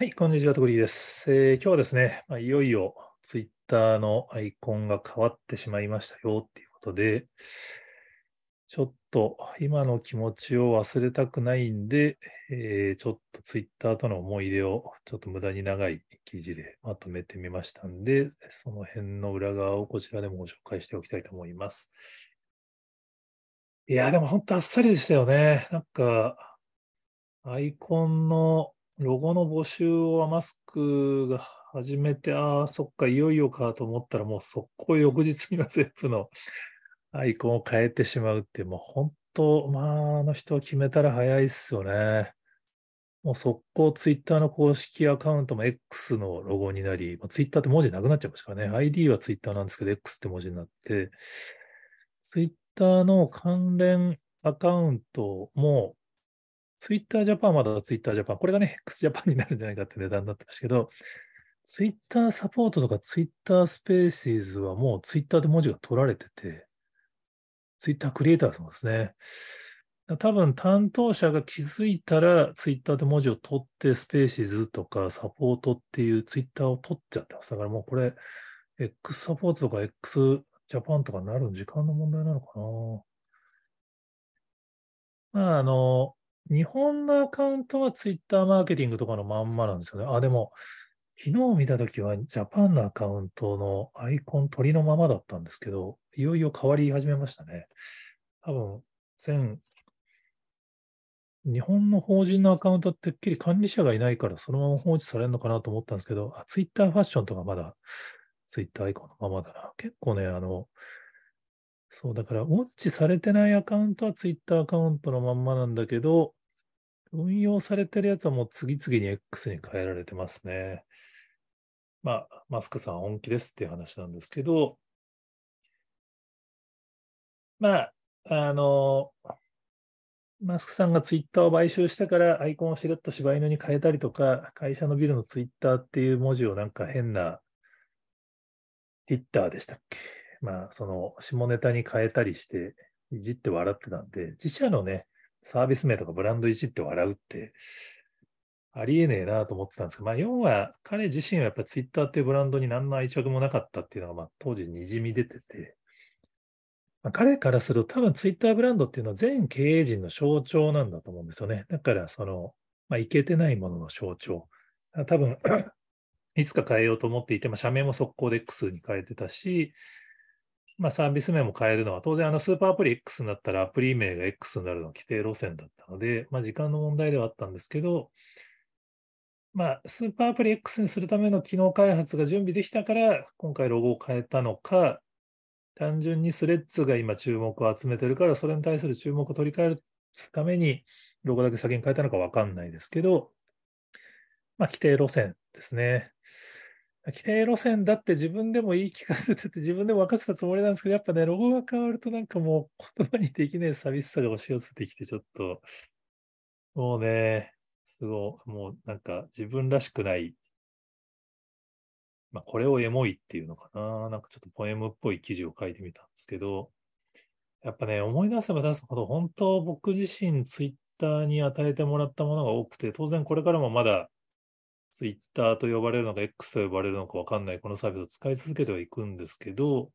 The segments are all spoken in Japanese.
はい、こんにちは、とこりです、えー、今日はですね、まあ、いよいよツイッターのアイコンが変わってしまいましたよっていうことで、ちょっと今の気持ちを忘れたくないんで、えー、ちょっとツイッターとの思い出をちょっと無駄に長い記事でまとめてみましたんで、その辺の裏側をこちらでもご紹介しておきたいと思います。いや、でも本当あっさりでしたよね。なんか、アイコンのロゴの募集をマスクが始めて、ああ、そっか、いよいよかと思ったら、もう速攻翌日には全部の アイコンを変えてしまうっていう、もう本当、まあ、あの人は決めたら早いっすよね。もう速攻ツイッターの公式アカウントも X のロゴになり、ツイッターって文字なくなっちゃいますからね。ID はツイッターなんですけど、X って文字になって、ツイッターの関連アカウントもツイッタージャパンまだツイッタージャパン、これがね、x ジャパンになるんじゃないかって値段になってますけど、ツイッターサポートとかツイッタースペーシーズはもうツイッターで文字が取られてて、ツイッタークリエイターさんですね。多分担当者が気づいたら、ツイッターで文字を取って、スペーシーズとかサポートっていうツイッターを取っちゃってます。だからもうこれ、X サポートとか X ジャパンとかになる時間の問題なのかな。まあ、あの、日本のアカウントはツイッターマーケティングとかのまんまなんですよね。あ、でも、昨日見たときはジャパンのアカウントのアイコン取りのままだったんですけど、いよいよ変わり始めましたね。多分、全、日本の法人のアカウントってっきり管理者がいないからそのまま放置されるのかなと思ったんですけど、あ、ツイッターファッションとかまだツイッターアイコンのままだな。結構ね、あの、そう、だから、ウォッチされてないアカウントはツイッターアカウントのまんまなんだけど、運用されてるやつはもう次々に X に変えられてますね。まあ、マスクさん本気ですっていう話なんですけど、まあ、あの、マスクさんがツイッターを買収したからアイコンをしれっと柴犬に変えたりとか、会社のビルのツイッターっていう文字をなんか変な、ティッターでしたっけまあ、その下ネタに変えたりして、いじって笑ってたんで、自社のね、サービス名とかブランドいじって笑うって、ありえねえなと思ってたんですけど、まあ、要は彼自身はやっぱツイッターっていうブランドに何の愛着もなかったっていうのが、まあ、当時にじみ出てて、まあ、彼からすると多分ツイッターブランドっていうのは全経営陣の象徴なんだと思うんですよね。だからその、まあ、いけてないものの象徴。多分 いつか変えようと思っていて、まあ、社名も速攻で X に変えてたし、まあ、サービス名も変えるのは、当然あのスーパーアプリ X になったらアプリ名が X になるの規定路線だったので、まあ、時間の問題ではあったんですけど、まあ、スーパーアプリ X にするための機能開発が準備できたから、今回ロゴを変えたのか、単純にスレッズが今注目を集めてるから、それに対する注目を取り替えるために、ロゴだけ先に変えたのか分かんないですけど、まあ、規定路線ですね。規定路線だって自分でも言い聞かせてて、自分でも分かってたつもりなんですけど、やっぱね、ロゴが変わるとなんかもう言葉にできない寂しさが押し寄せてきて、ちょっと、もうね、すごい、もうなんか自分らしくない、まあこれをエモいっていうのかな、なんかちょっとポエムっぽい記事を書いてみたんですけど、やっぱね、思い出せば出すほど、本当僕自身ツイッターに与えてもらったものが多くて、当然これからもまだツイッターと呼ばれるのか、X と呼ばれるのかわかんない、このサービスを使い続けてはいくんですけど、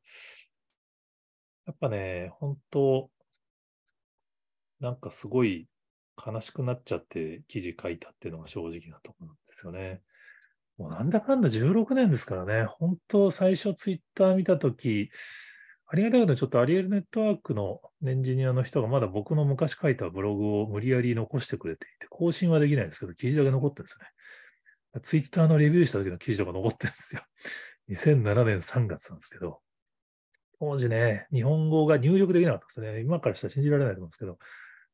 やっぱね、本当なんかすごい悲しくなっちゃって記事書いたっていうのが正直なところなんですよね。もうなんだかんだ16年ですからね、本当最初ツイッター見たとき、ありがたいことにちょっとアリエルネットワークのエンジニアの人がまだ僕の昔書いたブログを無理やり残してくれていて、更新はできないんですけど、記事だけ残ってるんですよね。ツイッターのレビューした時の記事とか残ってるんですよ。2007 年3月なんですけど、当時ね、日本語が入力できなかったですね。今からしたら信じられないと思うんですけど、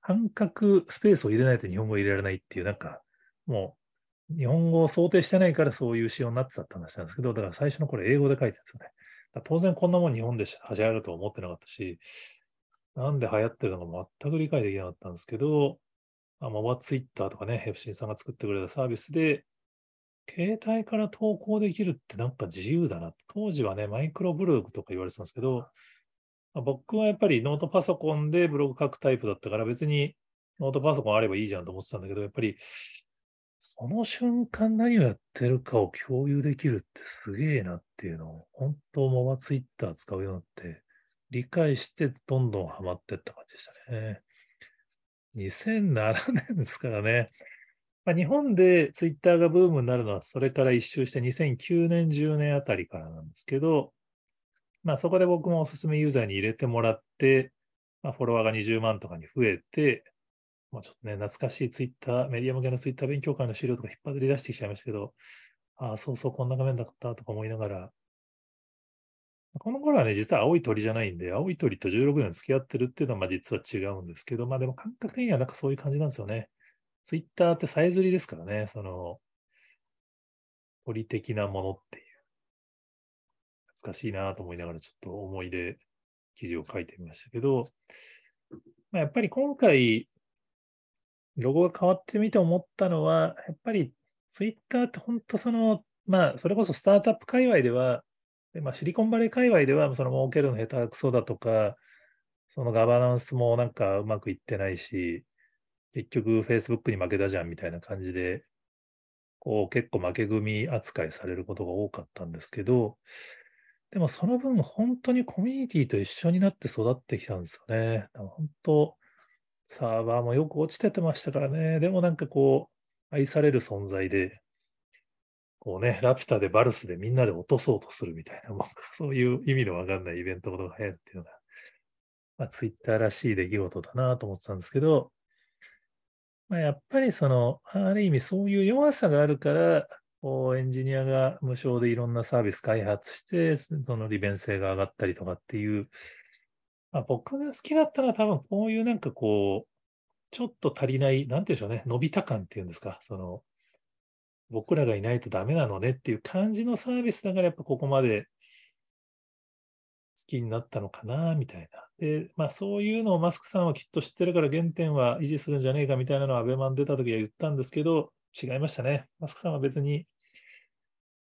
半角スペースを入れないと日本語を入れられないっていう、なんか、もう、日本語を想定してないからそういう仕様になってたって話なんですけど、だから最初のこれ英語で書いてるんですよね。当然こんなもん日本で始まるとは思ってなかったし、なんで流行ってるのか全く理解できなかったんですけど、まあ、モバツイッターとかね、ヘプシンさんが作ってくれたサービスで、携帯から投稿できるってなんか自由だな。当時はね、マイクロブログとか言われてたんですけど、僕はやっぱりノートパソコンでブログ書くタイプだったから別にノートパソコンあればいいじゃんと思ってたんだけど、やっぱりその瞬間何をやってるかを共有できるってすげえなっていうのを、本当ままツイッター使うようになって、理解してどんどんハマってった感じでしたね。2007年ですからね。まあ、日本でツイッターがブームになるのは、それから一周して2009年、10年あたりからなんですけど、まあ、そこで僕もおすすめユーザーに入れてもらって、まあ、フォロワーが20万とかに増えて、まあ、ちょっとね、懐かしいツイッター、メディア向けのツイッター勉強会の資料とか引っ張り出してきちゃいましたけど、ああ、そうそう、こんな画面だったとか思いながら、この頃はね、実は青い鳥じゃないんで、青い鳥と16年付き合ってるっていうのは、まあ実は違うんですけど、まあでも感覚的にはなんかそういう感じなんですよね。ツイッターってさえずりですからね、その、ポリ的なものっていう。懐かしいなと思いながら、ちょっと思い出、記事を書いてみましたけど、まあ、やっぱり今回、ロゴが変わってみて思ったのは、やっぱりツイッターって本当その、まあ、それこそスタートアップ界隈では、でまあ、シリコンバレー界隈では、その儲けるの下手くそだとか、そのガバナンスもなんかうまくいってないし、結局 Facebook に負けたじゃんみたいな感じで、こう結構負け組扱いされることが多かったんですけど、でもその分本当にコミュニティと一緒になって育ってきたんですよね。本当、サーバーもよく落ちててましたからね。でもなんかこう、愛される存在で、こうね、ラピュタでバルスでみんなで落とそうとするみたいな、も うそういう意味のわかんないイベントごとが流行るっていうような、まあ、ツイッターらしい出来事だなと思ってたんですけど、まあ、やっぱりその、ある意味そういう弱さがあるから、こうエンジニアが無償でいろんなサービス開発して、その利便性が上がったりとかっていう、まあ、僕が好きだったら多分こういうなんかこう、ちょっと足りない、なんていうんでしょうね、伸びた感っていうんですか、その、僕らがいないとダメなのねっていう感じのサービスだからやっぱここまで好きになったのかな、みたいな。で、まあ、そういうのをマスクさんはきっと知ってるから原点は維持するんじゃねえかみたいなのはアベマン出た時は言ったんですけど、違いましたね。マスクさんは別に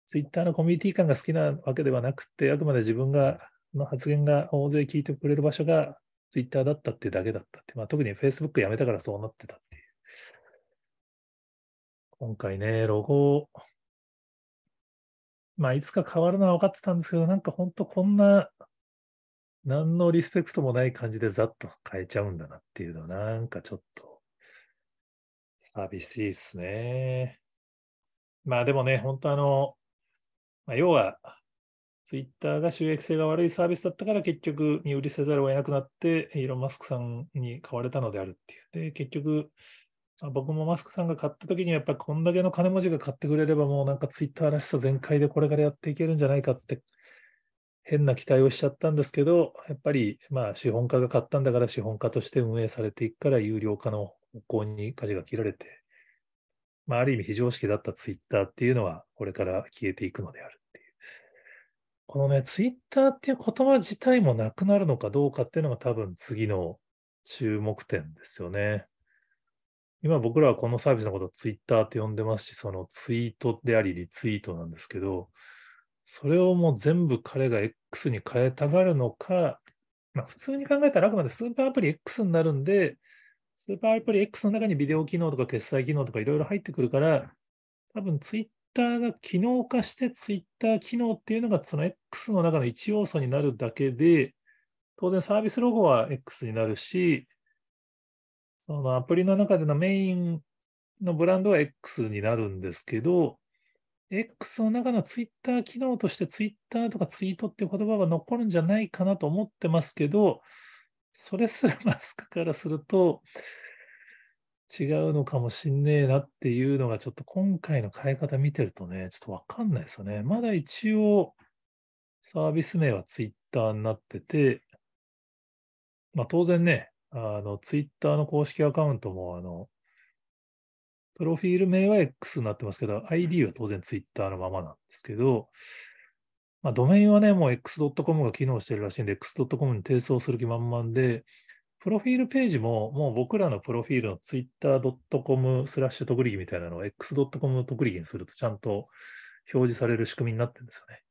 ツイッターのコミュニティ感が好きなわけではなくて、あくまで自分がの発言が大勢聞いてくれる場所がツイッターだったってだけだったって、まあ、特に Facebook やめたからそうなってたっていう。今回ね、ロゴ、まあ、いつか変わるのは分かってたんですけど、なんか本当こんな何のリスペクトもない感じでざっと変えちゃうんだなっていうのは、なんかちょっと、寂しいっすね。まあでもね、本当あの、まあ、要は、ツイッターが収益性が悪いサービスだったから結局身売りせざるを得なくなって、イーロン・マスクさんに買われたのであるっていう。で、結局、僕もマスクさんが買った時にやっぱりこんだけの金文字が買ってくれればもうなんかツイッターらしさ全開でこれからやっていけるんじゃないかって変な期待をしちゃったんですけど、やっぱりまあ資本家が買ったんだから資本家として運営されていくから有料化の方向に舵が切られて、まあ、ある意味非常識だったツイッターっていうのはこれから消えていくのであるっていう。このね、ツイッターっていう言葉自体もなくなるのかどうかっていうのが多分次の注目点ですよね。今僕らはこのサービスのことをツイッターって呼んでますし、そのツイートでありリツイートなんですけど、それをもう全部彼が X に変えたがるのか、まあ、普通に考えたらあくまでスーパーアプリ X になるんで、スーパーアプリ X の中にビデオ機能とか決済機能とかいろいろ入ってくるから、多分ツイッターが機能化して、ツイッター機能っていうのがその X の中の一要素になるだけで、当然サービスロゴは X になるし、そのアプリの中でのメインのブランドは X になるんですけど、X の中のツイッター機能としてツイッターとかツイートっていう言葉が残るんじゃないかなと思ってますけど、それすら マスクからすると違うのかもしんねえなっていうのがちょっと今回の変え方見てるとね、ちょっとわかんないですよね。まだ一応サービス名はツイッターになってて、まあ当然ね、あのツイッターの公式アカウントもあのプロフィール名は X になってますけど、ID は当然 Twitter のままなんですけど、まあ、ドメインはね、もう X.com が機能してるらしいんで、X.com に転送する気満々で、プロフィールページも、もう僕らのプロフィールの twitter.com スラッシュ特利みたいなのを x.com 特利にするとちゃんと表示される仕組みになってるんですよね。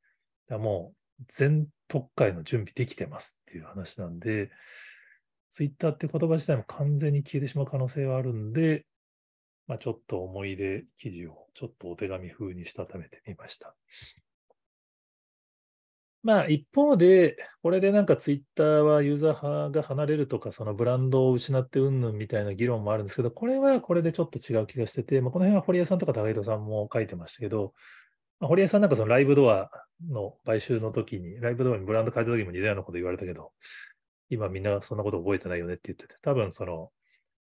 だもう全特会の準備できてますっていう話なんで、twitter って言葉自体も完全に消えてしまう可能性はあるんで、まあ、ちょっと思い出記事をちょっとお手紙風にしたためてみました。まあ一方で、これでなんかツイッターはユーザーが離れるとか、そのブランドを失ってうんぬんみたいな議論もあるんですけど、これはこれでちょっと違う気がしてて、まあ、この辺は堀江さんとか高弘さんも書いてましたけど、まあ、堀江さんなんかそのライブドアの買収の時に、ライブドアにブランド変えた時も似たようなこと言われたけど、今みんなそんなこと覚えてないよねって言ってて、多分その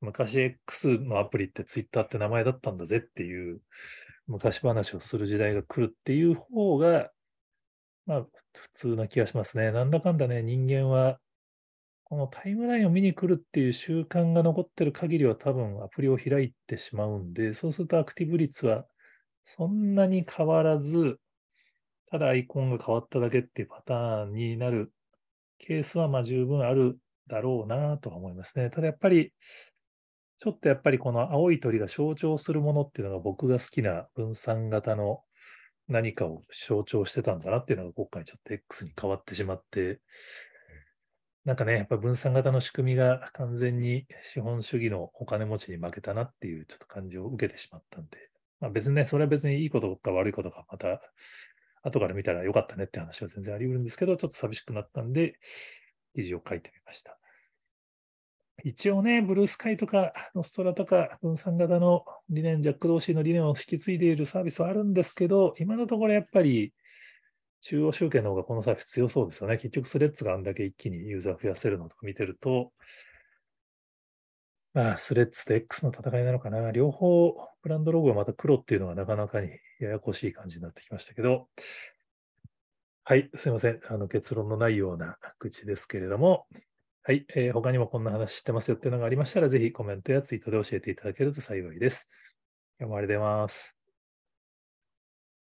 昔 X のアプリって Twitter って名前だったんだぜっていう、昔話をする時代が来るっていう方が、まあ、普通な気がしますね。なんだかんだね、人間は、このタイムラインを見に来るっていう習慣が残ってる限りは多分アプリを開いてしまうんで、そうするとアクティブ率はそんなに変わらず、ただアイコンが変わっただけっていうパターンになるケースはまあ十分あるだろうなとは思いますね。ただやっぱりちょっとやっぱりこの青い鳥が象徴するものっていうのが僕が好きな分散型の何かを象徴してたんだなっていうのが今回ちょっと X に変わってしまって、なんかね、やっぱ分散型の仕組みが完全に資本主義のお金持ちに負けたなっていうちょっと感じを受けてしまったんで、まあ、別にね、それは別にいいことか悪いことかまた後から見たらよかったねって話は全然あり得るんですけど、ちょっと寂しくなったんで、記事を書いてみました。一応ね、ブルースカイとか、ノストラとか、分散型の理念、ジャック・同士の理念を引き継いでいるサービスはあるんですけど、今のところやっぱり、中央集権の方がこのサービス強そうですよね。結局、スレッズがあんだけ一気にユーザー増やせるのとか見てると、まあ、スレッズと X の戦いなのかな。両方、ブランドロゴがまた黒っていうのがなかなかにややこしい感じになってきましたけど、はい、すいません。あの結論のないような口ですけれども、はい、えー、他にもこんな話してますよっていうのがありましたら、ぜひコメントやツイートで教えていただけると幸いです。今日もありがとうございます。